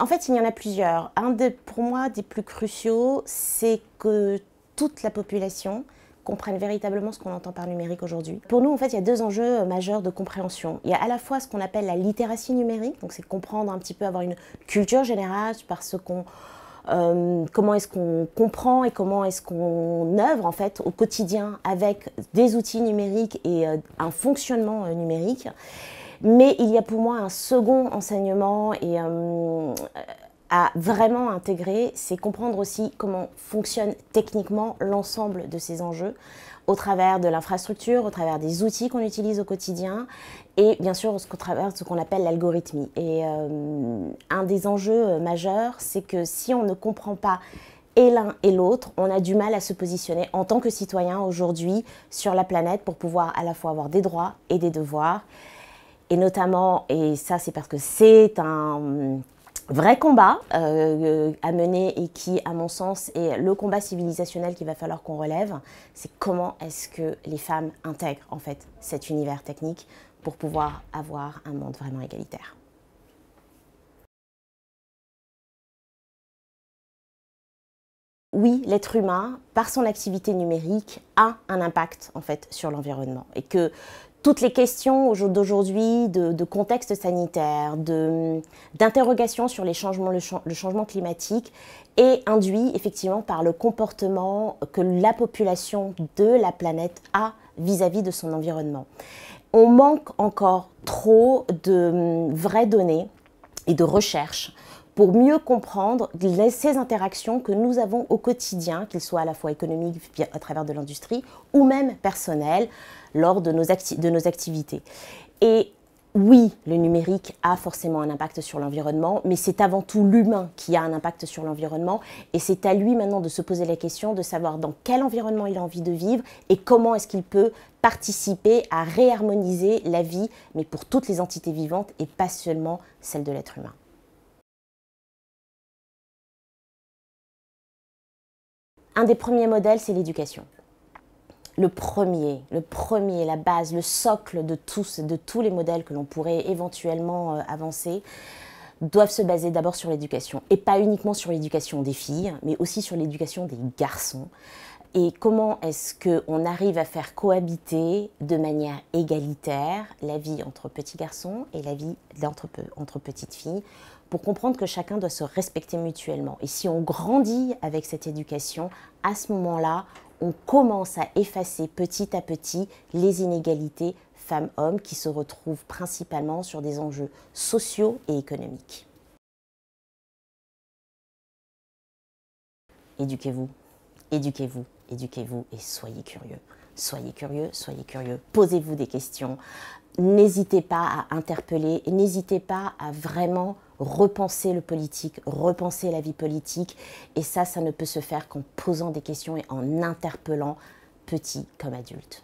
En fait, il y en a plusieurs. Un des, pour moi, des plus cruciaux, c'est que toute la population comprenne véritablement ce qu'on entend par numérique aujourd'hui. Pour nous, en fait, il y a deux enjeux majeurs de compréhension. Il y a à la fois ce qu'on appelle la littératie numérique, donc c'est comprendre un petit peu, avoir une culture générale par ce qu'on... Euh, comment est-ce qu'on comprend et comment est-ce qu'on œuvre en fait au quotidien avec des outils numériques et euh, un fonctionnement euh, numérique. Mais il y a pour moi un second enseignement et euh, à vraiment intégrer, c'est comprendre aussi comment fonctionne techniquement l'ensemble de ces enjeux au travers de l'infrastructure, au travers des outils qu'on utilise au quotidien et bien sûr au travers de ce qu'on appelle l'algorithmie. Et euh, un des enjeux euh, majeurs, c'est que si on ne comprend pas et l'un et l'autre, on a du mal à se positionner en tant que citoyen aujourd'hui sur la planète pour pouvoir à la fois avoir des droits et des devoirs. Et notamment, et ça c'est parce que c'est un hum, vrai combat euh, euh, à mener et qui, à mon sens, est le combat civilisationnel qu'il va falloir qu'on relève, c'est comment est-ce que les femmes intègrent en fait cet univers technique pour pouvoir avoir un monde vraiment égalitaire. oui, l'être humain, par son activité numérique, a un impact en fait sur l'environnement et que toutes les questions d'aujourd'hui de, contexte sanitaire, d'interrogations sur les changements, le, changement climatique est induit effectivement par le comportement que la population de la planète a vis à -vis de son environnement. On manque encore trop de mm, vraies données et de recherches pour mieux comprendre ces interactions que nous avons au quotidien, qu'ils soient à la fois économiques à travers de l'industrie ou même personnelles lors de nos, de nos activités. Et oui, le numérique a forcément un impact sur l'environnement, mais c'est avant tout l'humain qui a un impact sur l'environnement. Et c'est à lui maintenant de se poser la question de savoir dans quel environnement il a envie de vivre et comment est-ce qu'il peut participer à réharmoniser la vie, mais pour toutes les entités vivantes et pas seulement celle de l'être humain. Un des premiers modèles, c'est l'éducation. Le premier, le premier, la base, le socle de tous, de tous les modèles que l'on pourrait éventuellement euh, avancer, doivent se baser d'abord sur l'éducation. Et pas uniquement sur l'éducation des filles, mais aussi sur l'éducation des garçons. Et comment est-ce qu'on arrive à faire cohabiter de manière égalitaire la vie entre petits garçons et la vie entre petites filles pour comprendre que chacun doit se respecter mutuellement. Et si on grandit avec cette éducation, à ce moment-là, on commence à effacer petit à petit les inégalités femmes-hommes qui se retrouvent principalement sur des enjeux sociaux et économiques. Éduquez-vous, éduquez-vous, éduquez-vous et soyez curieux. Soyez curieux, soyez curieux, posez-vous des questions, n'hésitez pas à interpeller, n'hésitez pas à vraiment repenser le politique, repenser la vie politique. Et ça, ça ne peut se faire qu'en posant des questions et en interpellant petits comme adultes.